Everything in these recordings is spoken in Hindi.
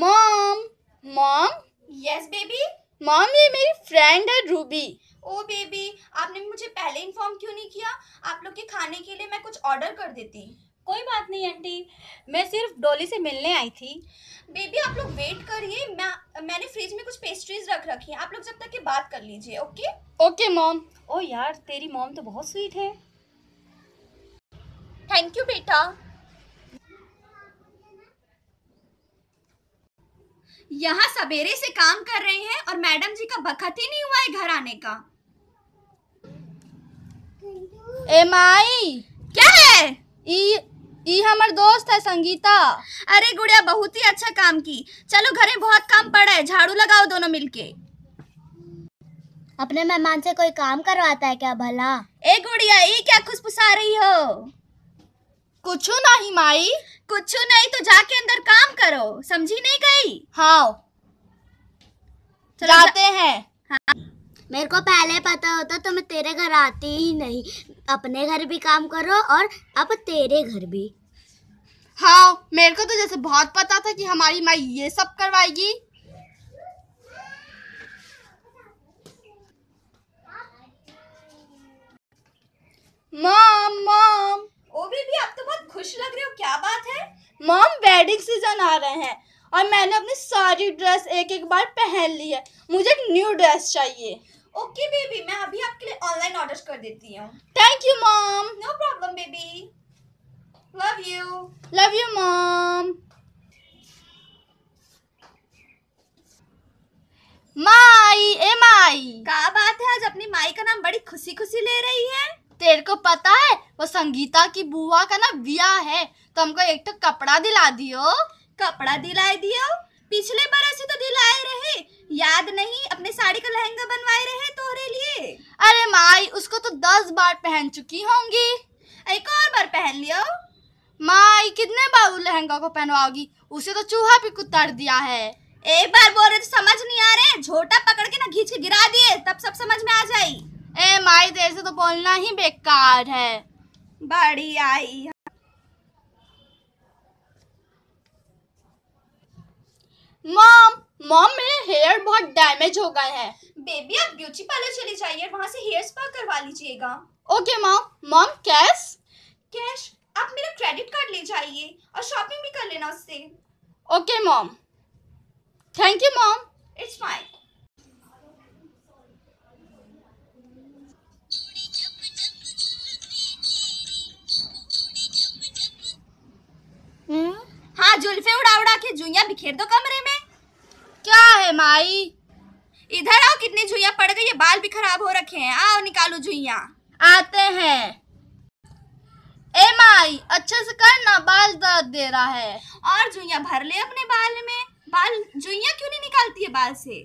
Mom mom yes baby mom ये मेरी फ्रेंड है रूबी ओ बेबी आपने मुझे पहले इन्फॉर्म क्यों नहीं किया आप लोग के खाने के लिए मैं कुछ ऑर्डर कर देती कोई बात नहीं आंटी मैं सिर्फ डोली से मिलने आई थी बेबी आप लोग वेट करिए मैं मैंने फ्रिज में कुछ पेस्ट्रीज रख रखी हैं आप लोग जब तक की बात कर लीजिए ओके ओके मॉम ओ यार तेरी मॉम तो बहुत स्वीट है थैंक यू बेटा यहाँ सवेरे से काम कर रहे हैं और मैडम जी का बखत ही नहीं हुआ है घर आने का ए माई क्या है ई ई दोस्त है संगीता अरे गुड़िया बहुत ही अच्छा काम की चलो घर में बहुत काम पड़ा है झाड़ू लगाओ दोनों मिलके अपने मेहमान से कोई काम करवाता है क्या भला ए गुड़िया ई क्या खुशफुसा रही हो कुछ नहीं माई कुछ नहीं तो जाके अंदर काम करो समझी नहीं गई हाँ जा... हैं हाँ। मेरे को पहले पता होता तो मैं तेरे घर आती ही नहीं अपने घर भी काम करो और अब तेरे घर भी हाँ मेरे को तो जैसे बहुत पता था कि हमारी माँ ये सब करवाएगी माँ क्या बात है मॉम वेडिंग सीजन आ रहे हैं और मैंने अपनी सारी ड्रेस एक एक बार पहन ली है मुझे एक न्यू ड्रेस चाहिए ओके बेबी मैं अभी आपके लिए ऑनलाइन ऑर्डर कर देती हूँ thank you mom no problem baby love you love you mom माई ए माई क्या बात है आज अपनी माई का नाम बड़ी खुशी खुशी ले रही है तेरे को पता है वो संगीता की बुआ का ना बिया है तो हमको एक तो कपड़ा दिला दियो कपड़ा दिलाई दियो पिछले बार ऐसे तो दिलाए रहे याद नहीं अपने साड़ी का लहंगा बनवाए रहे तोहरे लिए अरे माई उसको तो दस बार पहन चुकी होंगी एक और बार पहन लियो माई कितने बार लहंगा को पहनवाओगी उसे तो चूहा भी कुतर दिया है एक बार बोल रहे तो समझ नहीं आ रहे झोटा पकड़ के ना घींच के गिरा दिए तब सब समझ में आ जाए ए माई देर से तो बोलना ही बेकार है बड़ी आई मॉम मॉम मेरे हेयर बहुत डैमेज हो गए हैं बेबी आप ब्यूटी पार्लर चले जाइए वहाँ से हेयर स्पा करवा लीजिएगा okay mom mom cash cash आप मेरा क्रेडिट कार्ड ले जाइए और शॉपिंग भी कर लेना उससे okay mom thank you mom it's fine हाँ जुल्फे उड़ा उड़ा के जूया बिखेर दो कमरे में क्या है माई इधर आओ कितनी झुइया पड़ गई है बाल भी खराब हो रखे हैं आओ निकालो झुइया आते हैं ए माई अच्छे से कर ना बाल दर्द दे रहा है और झुइया भर ले अपने बाल में बाल झुइया क्यों नहीं निकालती है बाल से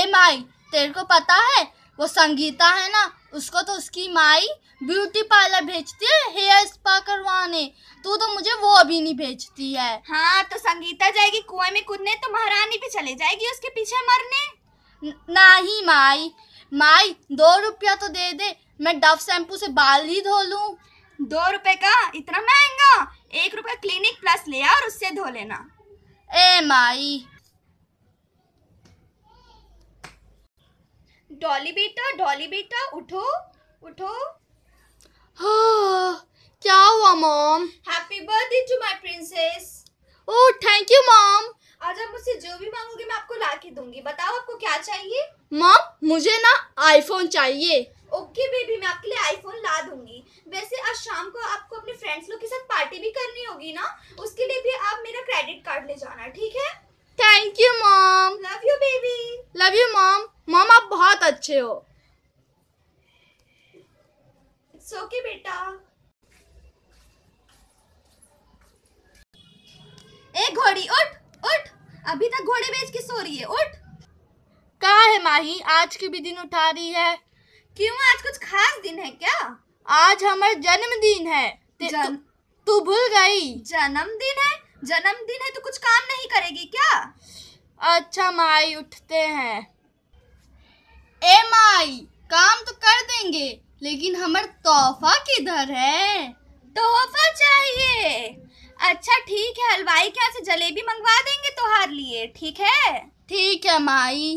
ए माई तेरे को पता है वो संगीता है ना उसको तो उसकी माई ब्यूटी पार्लर भेजती है हेयर स्पा करवाने तू तो मुझे वो अभी नहीं भेजती है हाँ तो संगीता जाएगी कुएं में कूदने तो महारानी भी चले जाएगी उसके पीछे मरने ना ही माई माई दो रुपया तो दे दे मैं डव शैम्पू से बाल ही धो लूँ दो रुपए का इतना महंगा एक रुपया क्लिनिक प्लस ले और उससे धो लेना ए माई डॉली बेटा डॉली बेटा उठो उठो हाँ, क्या हुआ mom happy birthday to my princess ओ थैंक यू मॉम आज आप मुझसे जो भी मांगोगे मैं आपको ला के दूंगी बताओ आपको क्या चाहिए मॉम मुझे ना आईफोन चाहिए ओके बेबी मैं आपके लिए आईफोन ला दूंगी वैसे आज शाम को आपको अपने फ्रेंड्स लोग के साथ पार्टी भी करनी होगी ना उसके लिए भी आप मेरा क्रेडिट कार्ड ले जाना ठीक है thank you mom love you baby love you mom mom आप बहुत अच्छे हो सोके बेटा ए घोड़ी उठ उठ अभी तक घोड़े बेच के सो रही है उठ कहा है माही आज के भी दिन उठा रही है क्यों आज कुछ खास दिन है क्या आज हमारा जन्मदिन है जन... तू भूल गई जन्मदिन है जन्मदिन है तो कुछ काम नहीं करेगी क्या अच्छा माई उठते हैं ए माई काम तो कर देंगे लेकिन हमार तोहफा किधर है तोहफा चाहिए अच्छा ठीक है हलवाई के यहाँ से जलेबी मंगवा देंगे तुम्हारे लिए ठीक है ठीक है माई